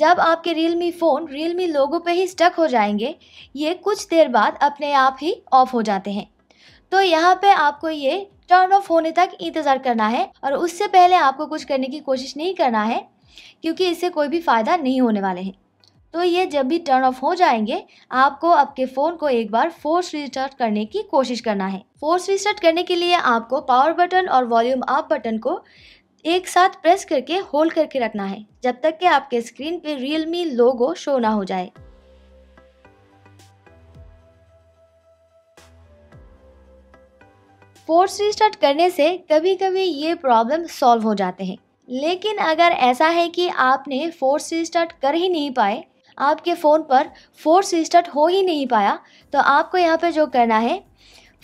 जब आपके Realme phone Realme logo पे ही स्टक हो जाएंगे ये कुछ देर बाद अपने आप ही ऑफ हो जाते हैं तो यहाँ पे आपको ये टर्न ऑफ होने तक इंतज़ार करना है और उससे पहले आपको कुछ करने की कोशिश नहीं करना है क्योंकि इससे कोई भी फ़ायदा नहीं होने वाले हैं तो ये जब भी टर्न ऑफ हो जाएंगे आपको आपके फ़ोन को एक बार फोर्स रिस्टार्ट करने की कोशिश करना है फोर्स रिस्टार्ट करने के लिए आपको पावर बटन और वॉल्यूम अप बटन को एक साथ प्रेस करके होल्ड करके रखना है जब तक कि आपके स्क्रीन पे Realme लोगो शो ना हो जाए फोर्स रिस्टार्ट करने से कभी कभी ये प्रॉब्लम सॉल्व हो जाते हैं लेकिन अगर ऐसा है कि आपने फोर्स रिस्टार्ट कर ही नहीं पाए आपके फ़ोन पर फोर्स रिस्टार्ट हो ही नहीं पाया तो आपको यहाँ पे जो करना है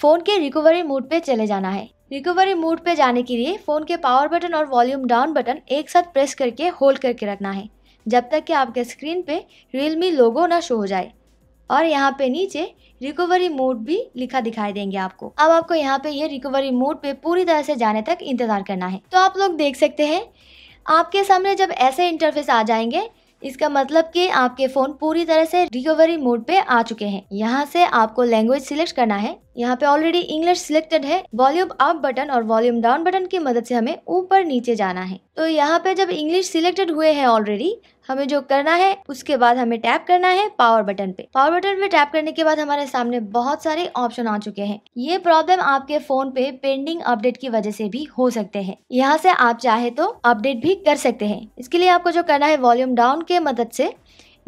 फ़ोन के रिकवरी मोड पे चले जाना है रिकवरी मोड पे जाने के लिए फ़ोन के पावर बटन और वॉल्यूम डाउन बटन एक साथ प्रेस करके होल्ड करके रखना है जब तक कि आपके स्क्रीन पे मी लोगो ना शो हो जाए और यहाँ पे नीचे रिकवरी मोड भी लिखा दिखाई देंगे आपको अब आपको यहाँ पे ये रिकवरी मोड पे पूरी तरह से जाने तक इंतज़ार करना है तो आप लोग देख सकते हैं आपके सामने जब ऐसे इंटरफेस आ जाएंगे इसका मतलब कि आपके फ़ोन पूरी तरह से रिकवरी मोड पे आ चुके हैं यहाँ से आपको लैंग्वेज सिलेक्ट करना है यहाँ पे ऑलरेडी इंग्लिश सिलेक्टेड है वॉल्यूम अप बटन और वॉल्यूम डाउन बटन की मदद से हमें ऊपर नीचे जाना है तो यहाँ पे जब इंग्लिश सिलेक्टेड हुए हैं ऑलरेडी हमें जो करना है उसके बाद हमें टैप करना है पावर बटन पे पावर बटन पे टैप करने के बाद हमारे सामने बहुत सारे ऑप्शन आ चुके हैं ये प्रॉब्लम आपके फोन पे पेंडिंग अपडेट की वजह से भी हो सकते हैं यहाँ से आप चाहे तो अपडेट भी कर सकते हैं इसके लिए आपको जो करना है वॉल्यूम डाउन के मदद से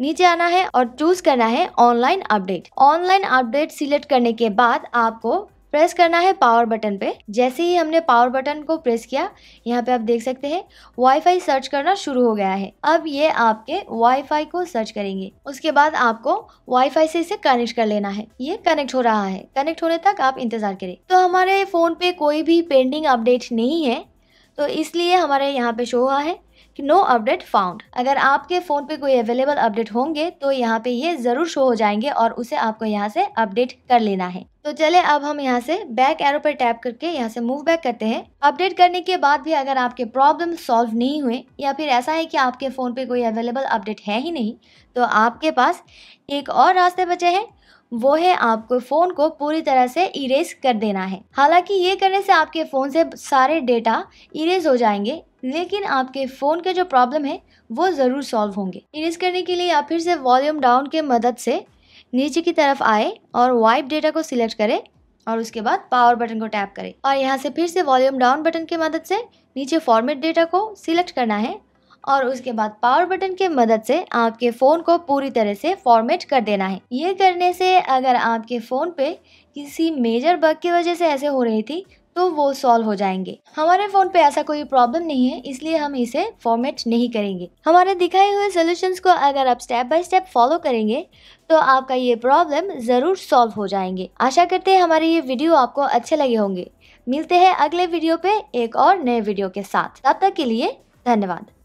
नीचे आना है और चूज करना है online update online update select करने के बाद आपको प्रेस करना है पावर बटन पे जैसे ही हमने पावर बटन को प्रेस किया यहाँ पे आप देख सकते हैं वाईफाई सर्च करना शुरू हो गया है अब ये आपके वाईफाई को सर्च करेंगे उसके बाद आपको वाईफाई से इसे कनेक्ट कर लेना है ये कनेक्ट हो रहा है कनेक्ट होने तक आप इंतजार करें तो हमारे फोन पे कोई भी पेंडिंग अपडेट नहीं है तो इसलिए हमारे यहाँ पे शो हुआ है कि नो अपडेट फाउंड अगर आपके फ़ोन पे कोई अवेलेबल अपडेट होंगे तो यहाँ पे ये ज़रूर शो हो जाएंगे और उसे आपको यहाँ से अपडेट कर लेना है तो चले अब हम यहाँ से बैक एरो पर टैप करके यहाँ से मूव बैक करते हैं अपडेट करने के बाद भी अगर आपके प्रॉब्लम सॉल्व नहीं हुए या फिर ऐसा है कि आपके फ़ोन पे कोई अवेलेबल अपडेट है ही नहीं तो आपके पास एक और रास्ते बचे हैं वो है आपको फ़ोन को पूरी तरह से इरेज कर देना है हालांकि ये करने से आपके फ़ोन से सारे डेटा इरेज हो जाएंगे लेकिन आपके फ़ोन के जो प्रॉब्लम है वो ज़रूर सॉल्व होंगे इरेज करने के लिए आप फिर से वॉल्यूम डाउन के मदद से नीचे की तरफ आए और वाइप डेटा को सिलेक्ट करें और उसके बाद पावर बटन को टैप करें और यहाँ से फिर से वॉल्यूम डाउन बटन की मदद से नीचे फॉर्मेट डेटा को सिलेक्ट करना है और उसके बाद पावर बटन के मदद से आपके फ़ोन को पूरी तरह से फॉर्मेट कर देना है ये करने से अगर आपके फ़ोन पे किसी मेजर बग की वजह से ऐसे हो रही थी तो वो सॉल्व हो जाएंगे हमारे फ़ोन पे ऐसा कोई प्रॉब्लम नहीं है इसलिए हम इसे फॉर्मेट नहीं करेंगे हमारे दिखाए हुए सोल्यूशन को अगर आप स्टेप बाय स्टेप फॉलो करेंगे तो आपका ये प्रॉब्लम ज़रूर सॉल्व हो जाएंगे आशा करते हैं हमारे ये वीडियो आपको अच्छे लगे होंगे मिलते हैं अगले वीडियो पे एक और नए वीडियो के साथ तब तक के लिए धन्यवाद